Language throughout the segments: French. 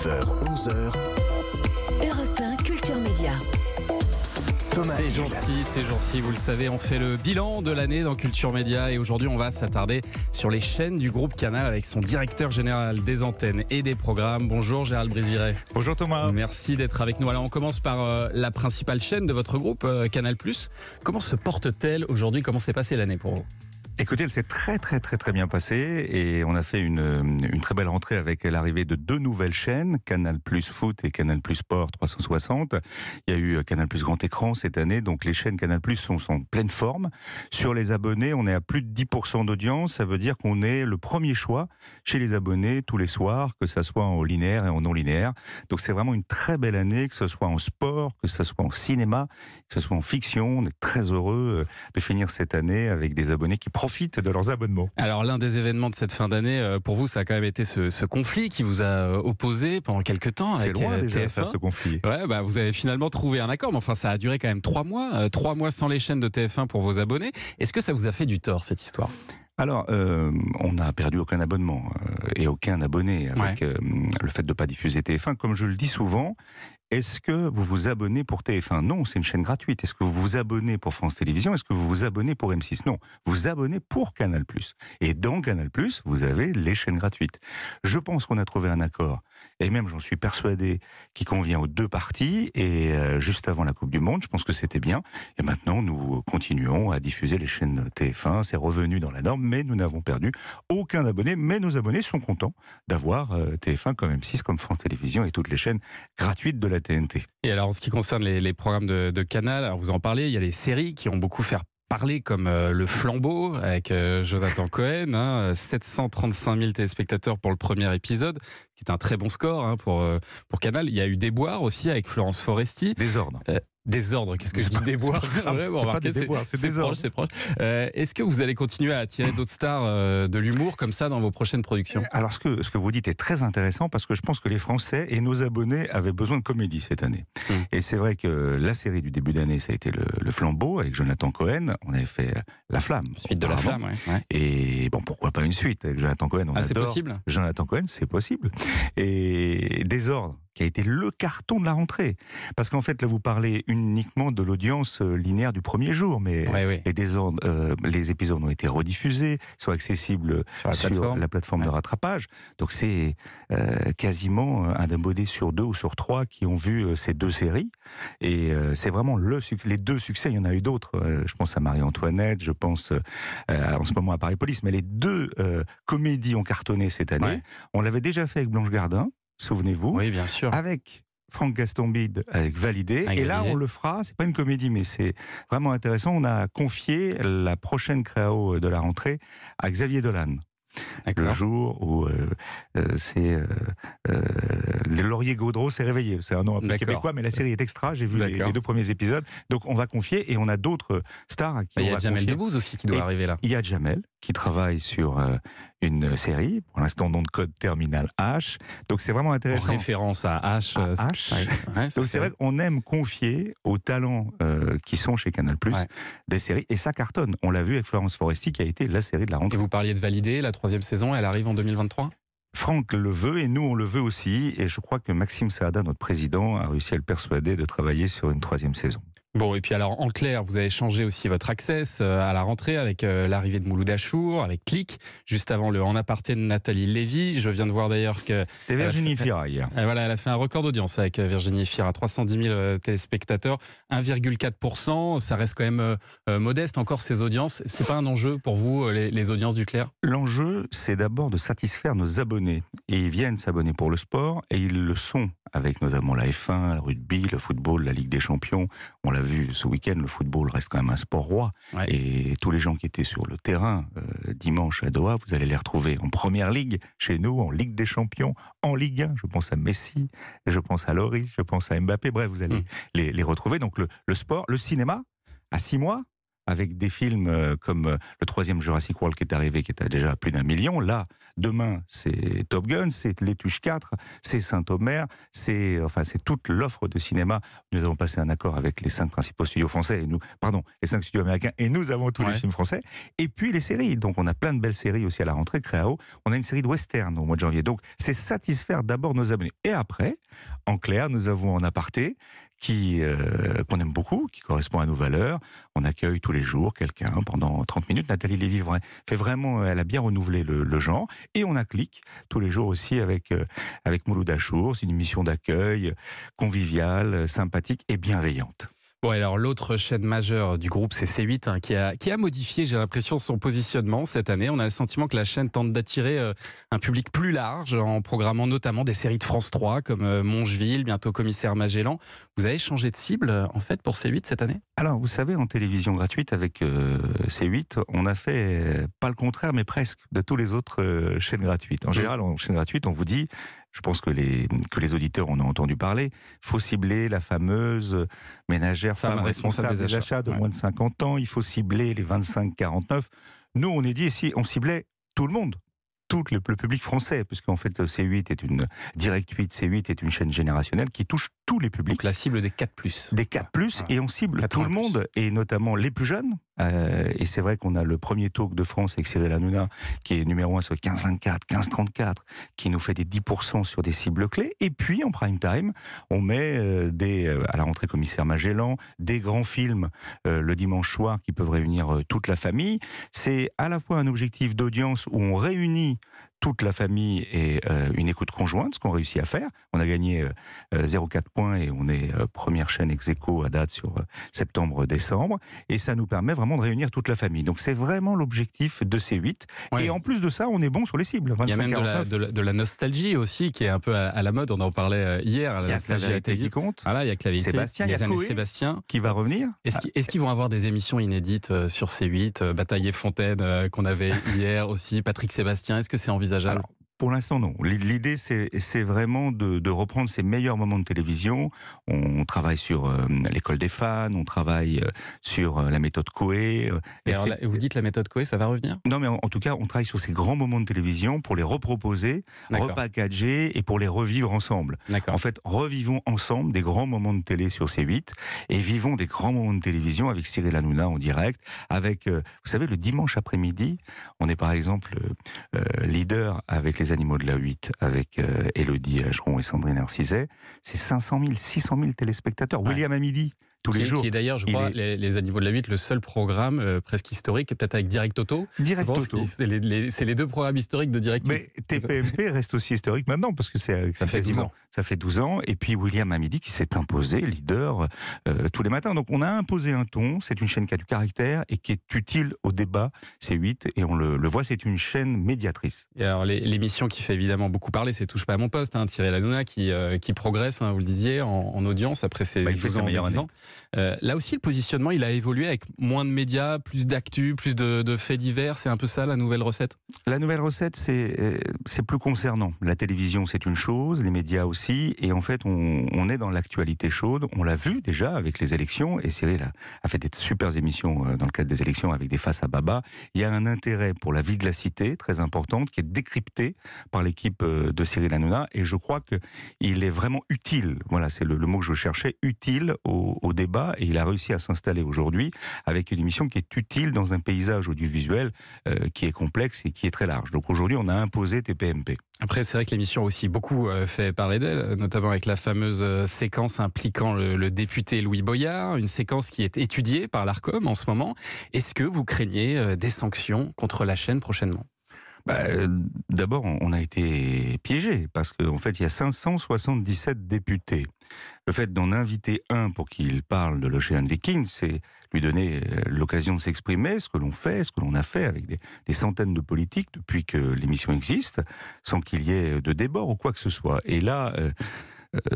9h-11h. Europe 1 Culture Média. Ces jours-ci, ces vous le savez, on fait le bilan de l'année dans Culture Média et aujourd'hui on va s'attarder sur les chaînes du groupe Canal avec son directeur général des antennes et des programmes. Bonjour Gérald Brésiret. Bonjour Thomas. Merci d'être avec nous. Alors on commence par euh, la principale chaîne de votre groupe, euh, Canal+. Comment se porte-t-elle aujourd'hui Comment s'est passée l'année pour vous Écoutez, elle s'est très très très très bien passée et on a fait une, une très belle rentrée avec l'arrivée de deux nouvelles chaînes, Canal Plus Foot et Canal Plus Sport 360. Il y a eu euh, Canal Plus Grand Écran cette année, donc les chaînes Canal Plus sont en pleine forme. Sur les abonnés, on est à plus de 10% d'audience, ça veut dire qu'on est le premier choix chez les abonnés tous les soirs, que ça soit en linéaire et en non linéaire. Donc c'est vraiment une très belle année, que ce soit en sport, que ce soit en cinéma, que ce soit en fiction. On est très heureux euh, de finir cette année avec des abonnés qui profitent de leurs abonnements. Alors l'un des événements de cette fin d'année, euh, pour vous, ça a quand même été ce, conflit qui vous a euh, opposé pendant quelques temps. C'est euh, TF1. ce conflit. Ouais, bah, vous avez finalement trouvé un accord, mais enfin ça a duré quand même trois mois, trois mois sans les chaînes de TF1 pour vos abonnés. Est-ce que ça vous a fait du tort cette histoire alors, on n'a perdu aucun abonnement et aucun abonné avec le fait de ne pas diffuser TF1. Comme je le dis souvent, est-ce que vous vous abonnez pour TF1 Non, c'est une chaîne gratuite. Est-ce que vous vous abonnez pour France Télévisions Est-ce que vous vous abonnez pour M6 Non, vous vous abonnez pour Canal+. Et dans Canal+, vous avez les chaînes gratuites. Je pense qu'on a trouvé un accord, et même j'en suis persuadé, qui convient aux deux parties. Et euh, juste avant la Coupe du Monde, je pense que c'était bien. Et maintenant, nous continuons à diffuser les chaînes TF1. C'est revenu dans la norme, mais nous n'avons perdu aucun abonné. Mais nos abonnés sont contents d'avoir euh, TF1 comme M6, comme France Télévisions et toutes les chaînes gratuites de la et alors, en ce qui concerne les, programmes de, Canal, vous en parlez, il y a les séries qui ont beaucoup fait parler comme euh, Le Flambeau avec euh, Jonathan Cohen, 735 hein, 000 téléspectateurs pour le premier épisode, qui est un très bon score hein, pour, euh, pour Canal. Il y a eu Des Boires aussi avec Florence Foresti. Ordres Désordre, qu'est-ce que je dis Déboire. C'est des c'est proche, euh, Est-ce que vous allez continuer à attirer d'autres stars euh, de l'humour comme ça dans vos prochaines productions euh, Alors, ce que, ce que vous dites est très intéressant parce que je pense que les Français et nos abonnés avaient besoin de comédie cette année. Mmh. Et c'est vrai que la série du début d'année, ça a été le, flambeau avec Jonathan Cohen. On avait fait La Flamme. Suite de La Flamme, oui. Et bon, pourquoi pas une suite avec Jonathan Cohen on ah, c'est possible Jonathan Cohen, c'est possible. Et Désordre, qui a été le carton de la rentrée. Parce qu'en fait, là, vous parlez uniquement de l'audience euh, linéaire du premier jour, mais euh, Les, euh, les épisodes ont été rediffusés, sont accessibles sur la plateforme, de rattrapage. Donc c'est quasiment un modé sur deux ou sur trois qui ont vu ces deux séries. Et c'est vraiment le les deux succès. Il y en a eu d'autres. je pense à Marie-Antoinette, je pense en ce moment à Paris Police. Mais les deux comédies ont cartonné cette année. On l'avait déjà fait avec Blanche Gardin souvenez-vous. bien sûr. Avec Franck Gastambide avec Validé. et là, on le fera. C'est pas une comédie, mais c'est vraiment intéressant. On a confié la prochaine créo euh, de la rentrée à Xavier Dolan. Le jour où euh, euh, c'est Laurier Gaudreau s'est réveillé. C'est un nom un peu québécois, mais la série est extra. J'ai vu les, deux premiers épisodes. Donc on va confier et on a d'autres stars. Qui vont il y a Jamel Debbouze aussi qui doit arriver là. Il y a Jamel qui travaille sur euh, une série, pour l'instant nom de code Terminal H. Donc c'est vraiment intéressant. référence à H. c'est vrai qu'on aime confier aux talents euh, qui sont chez Canal des séries et ça cartonne. On l'a vu avec Florence Foresti qui a été la série de la rentrée. Et vous parliez de valider la troisième saison, elle arrive en 2023. Franck le veut et nous on le veut aussi et je crois que Maxime Saada, notre président, a réussi à le persuader de travailler sur une troisième saison. Bon, et puis alors, en clair, vous avez changé aussi votre access euh, à la rentrée avec euh, l'arrivée de Mouloud Achour, avec Clic juste avant le En aparté de Nathalie Lévy. Je viens de voir d'ailleurs que. C'était Virginie Fira hier. Eh voilà, elle a fait un record d'audience avec euh, Virginie Fira, 310 000 téléspectateurs, 1,4%. Ça reste quand même modeste encore ces audiences. C'est pas un enjeu pour vous, les, audiences du clair L'enjeu, c'est d'abord de satisfaire nos abonnés. Et ils viennent s'abonner pour le sport et ils le sont avec notamment la F1, le rugby, le football, la Ligue des Champions vu ce week-end, le football reste quand même un sport roi. Et tous les gens qui étaient sur le terrain euh, dimanche à Doha, vous allez les retrouver en Première Ligue, chez nous, en Ligue des Champions, en Ligue 1. Je pense à Messi, je pense à Loris, je pense à Mbappé. Bref, vous allez hmm. les, retrouver. Donc le sport, le cinéma, à six mois, avec des films euh, comme euh, le troisième Jurassic World qui est arrivé, qui est déjà à plus d'un million. Là, demain, c'est Top Gun, c'est Les touches 4, c'est Saint-Omer, c'est enfin, c'est toute l'offre de cinéma. Nous avons passé un accord avec les cinq principaux studios français, et nous, pardon, les cinq studios américains, et nous avons tous les films français. Et puis les séries. Donc, on a plein de belles séries aussi à la rentrée, Créao. On a une série de western au mois de janvier. Donc, c'est satisfaire d'abord nos abonnés. Et après, en clair, nous avons en aparté qui euh, qu'on aime beaucoup, qui correspond à nos valeurs. On accueille tous les jours quelqu'un pendant 30 minutes. Nathalie Lévy fait vraiment, euh, elle a bien renouvelé le, le genre. Et on a clic tous les jours aussi avec euh, avec Mouloud Achour. C'est une mission d'accueil conviviale, sympathique et bienveillante. Bon, alors l'autre chaîne majeure du groupe, c'est C8, hein, qui, a, qui a modifié, j'ai l'impression, son positionnement cette année. On a le sentiment que la chaîne tente d'attirer euh, un public plus large en programmant notamment des séries de France 3 comme euh, Mongeville, bientôt Commissaire Magellan. Vous avez changé de cible, euh, en fait, pour C8 cette année Alors, vous savez, en télévision gratuite avec C8, on a fait pas le contraire, mais presque de tous les autres chaînes gratuites. En général, en chaîne gratuite, on vous dit je pense que les, que les auditeurs en ont entendu parler, il faut cibler la fameuse ménagère femme, responsable, des, achats, de moins de 50 ans, il faut cibler les 25-49. Nous, on est dit ici, on ciblait tout le monde tout le, public français, puisqu'en fait C8 est une Direct 8, C8 est une chaîne générationnelle qui touche tous les publics. Donc la cible des 4 plus. Des 4 plus, et on cible tout le monde, et notamment les plus jeunes, euh, et c'est vrai qu'on a le premier talk de France avec Cyril Hanouna, qui est numéro un sur 15-24, 15-34, qui nous fait des 10% sur des cibles clés. Et puis, en prime time, on met euh, des, euh, à la rentrée commissaire Magellan, des grands films le dimanche soir qui peuvent réunir toute la famille. C'est à la fois un objectif d'audience où on réunit toute la famille et euh, une écoute conjointe, ce qu'on réussit à faire. On a gagné 0,4 euh, euh, points et on est première chaîne ex aequo à date sur septembre-décembre. Et ça nous permet vraiment de réunir toute la famille. Donc c'est vraiment l'objectif de c 8. Et en plus de ça, on est bon sur les cibles. Il y a même de la, nostalgie aussi qui est un peu à, la mode. On en parlait hier. La qui compte. il y a Clavité. Sébastien, il y a, qui va revenir. Est-ce qu'ils vont avoir des émissions inédites sur c 8 Bataille et Fontaine qu'on avait hier aussi. Patrick Sébastien, est-ce que c'est envisageable à Alors, pour l'instant, non. L'idée, c'est vraiment de, reprendre ses meilleurs moments de télévision. On travaille sur euh, l'école des fans, on travaille euh, sur euh, la méthode Coé. Et, vous dites la méthode Coé, ça va revenir Non, mais en, tout cas, on travaille sur ces grands moments de télévision pour les reproposer, repackager et pour les revivre ensemble. En fait, revivons ensemble des grands moments de télé sur C8 et vivons des grands moments de télévision avec Cyril Hanouna en direct, avec, vous savez, le dimanche après-midi, on est par exemple leader avec les animaux de la 8 avec euh, Elodie Ageron euh, et Sandrine Arcizet, c'est 500 000, 600 000 téléspectateurs. William à midi tous les jours. Qui est d'ailleurs, je crois, les, Animaux de la 8, le seul programme euh, presque historique, peut-être avec Direct Auto. Direct Auto. C'est les, deux programmes historiques de Direct Mais TPMP reste aussi historique maintenant, parce que c'est euh, ça fait ans. Ça fait 12 ans. Et puis William Hamidi qui s'est imposé leader euh, tous les matins. Donc on a imposé un ton, c'est une chaîne qui a du caractère et qui est utile au débat, c'est 8, et on le, voit, c'est une chaîne médiatrice. Et alors l'émission qui fait évidemment beaucoup parler, c'est Touche pas à mon poste, hein, Thierry Lanouna qui, qui progresse, hein, vous le disiez, en, audience après ses 12 bah, ans, 10 ans. Euh, là aussi, le positionnement, il a évolué avec moins de médias, plus d'actu, plus de, faits divers. C'est un peu ça la nouvelle recette La nouvelle recette, euh, c'est plus concernant. La télévision, c'est une chose, les médias aussi. Et en fait, on, est dans l'actualité chaude. On l'a vu déjà avec les élections. Et Cyril a, a fait des super émissions euh, dans le cadre des élections avec des faces à Baba. Il y a un intérêt pour la vie de la cité très importante qui est décrypté par l'équipe de Cyril Hanouna. Et je crois qu'il est vraiment utile. Voilà, c'est le, mot que je cherchais, utile au, au débat et il a réussi à s'installer aujourd'hui avec une émission qui est utile dans un paysage audiovisuel euh, qui est complexe et qui est très large. Donc aujourd'hui, on a imposé TPMP. Après, c'est vrai que l'émission a aussi beaucoup euh, fait parler d'elle, notamment avec la fameuse euh, séquence impliquant le, député Louis Boyard, une séquence qui est étudiée par l'ARCOM en ce moment. Est-ce que vous craignez des sanctions contre la chaîne prochainement bah, D'abord, on a été piégé parce qu'en fait, il y a 577 députés le fait d'en inviter un pour qu'il parle de l'Ocean Viking, c'est lui donner euh, l'occasion de s'exprimer, ce que l'on fait, ce que l'on a fait avec des, centaines de politiques depuis que l'émission existe, sans qu'il y ait euh, de débord ou quoi que ce soit. Et là, euh,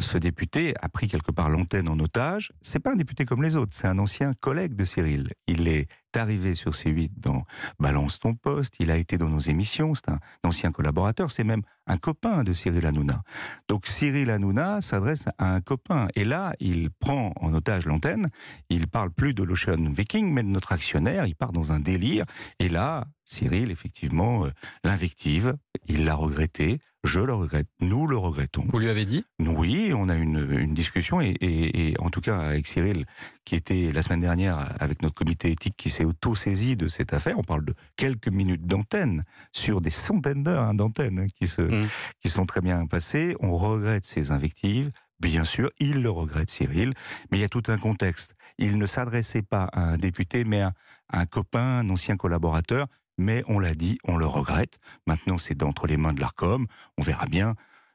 ce député a pris quelque part l'antenne en otage. C'est pas un député comme les autres, c'est un ancien collègue de Cyril. Il est arrivé sur C8 dans Balance ton poste, il a été dans nos émissions, c'est un ancien collaborateur, c'est même un copain de Cyril Hanouna. Donc Cyril Hanouna s'adresse à un copain. Et là, il prend en otage l'antenne. Il parle plus de l'Ocean Viking, mais de notre actionnaire. Il part dans un délire. Et là, Cyril, effectivement, euh, l'invective. Il l'a regretté. Je le regrette. Nous le regrettons. Vous lui avez dit Oui, on a une, une discussion. Et, en tout cas, avec Cyril, qui était la semaine dernière avec notre comité éthique qui s'est auto-saisi de cette affaire, on parle de quelques minutes d'antenne sur des centaines d'heures hein, d'antenne hein, qui se. Mmh. Mm. qui sont très bien passées. On regrette ces invectives. Bien sûr, il le regrette, Cyril, mais il y a tout un contexte. Il ne s'adressait pas à un député, mais à un copain, un ancien collaborateur. Mais on l'a dit, on le regrette. Maintenant, c'est entre les mains de l'ARCOM. On verra bien.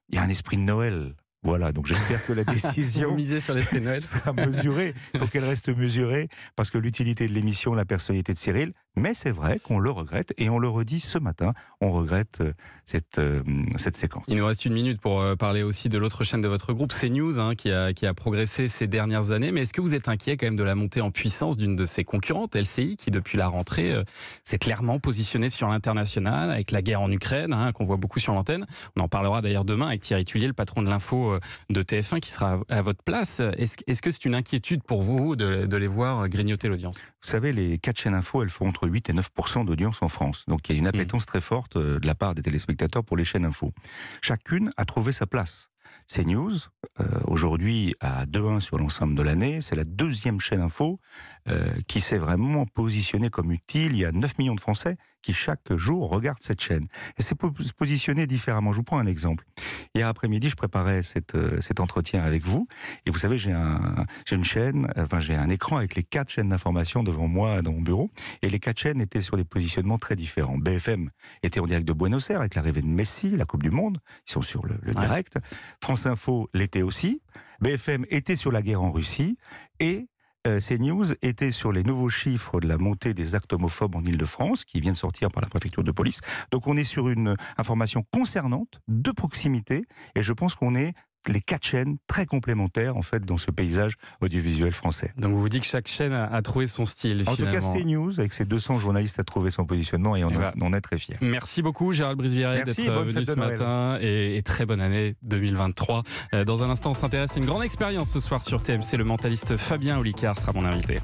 Il y a un esprit de Noël voilà, donc j'espère que la décision misée sur l'esprit de Noël sera mesurée. Il faut qu'elle reste mesurée parce que l'utilité de l'émission, la personnalité de Cyril, mais c'est vrai qu'on le regrette et on le redit ce matin. On regrette euh, cette, euh, cette séquence. Il nous reste une minute pour euh, parler aussi de l'autre chaîne de votre groupe, CNews, hein, qui, a, qui a progressé ces dernières années. Mais est-ce que vous êtes inquiet quand même de la montée en puissance d'une de ses concurrentes, LCI, qui depuis la rentrée s'est clairement positionnée sur l'international avec la guerre en Ukraine, hein, qu'on voit beaucoup sur l'antenne. On en parlera d'ailleurs demain avec Thierry Tulier, le patron de l'info de TF1, qui sera à votre place. Est-ce que c'est une inquiétude pour vous de, les voir grignoter l'audience Vous savez, les quatre chaînes info, elles font entre 8 et 9 d'audience en France. Donc il y a une appétence très forte euh, de la part des téléspectateurs pour les chaînes info. Chacune a trouvé sa place. CNews, euh, aujourd'hui à demain sur l'ensemble de l'année, c'est la deuxième chaîne info euh, qui s'est vraiment positionnée comme utile. Il y a 9 millions de Français qui chaque jour regardent cette chaîne. Et c'est positionné différemment. Je vous prends un exemple. Hier après-midi, je préparais euh, cet entretien avec vous. Et vous savez, j'ai un, une chaîne, enfin j'ai un écran avec les quatre chaînes d'information devant moi dans mon bureau. Et les quatre chaînes étaient sur des positionnements très différents. BFM était en direct de Buenos Aires avec l'arrivée de Messi, la Coupe du Monde. Ils sont sur le, le direct. France Info l'était aussi, BFM était sur la guerre en Russie, et euh, CNews était sur les nouveaux chiffres de la montée des actes homophobes en Ile-de-France, qui viennent sortir par la préfecture de police. Donc on est sur une information concernante, de proximité, et je pense qu'on est les quatre chaînes très complémentaires en fait dans ce paysage audiovisuel français. Donc vous vous dites que chaque chaîne a, trouvé son style. En tout cas, CNews avec ses 200 journalistes a trouvé son positionnement et on, eh en, ben. est très fiers. Merci beaucoup Gérald Brisvieret d'être venu ce matin et, et, très bonne année 2023. Euh, dans un instant, on s'intéresse à une grande expérience ce soir sur TMC. Le mentaliste Fabien Olicard sera mon invité.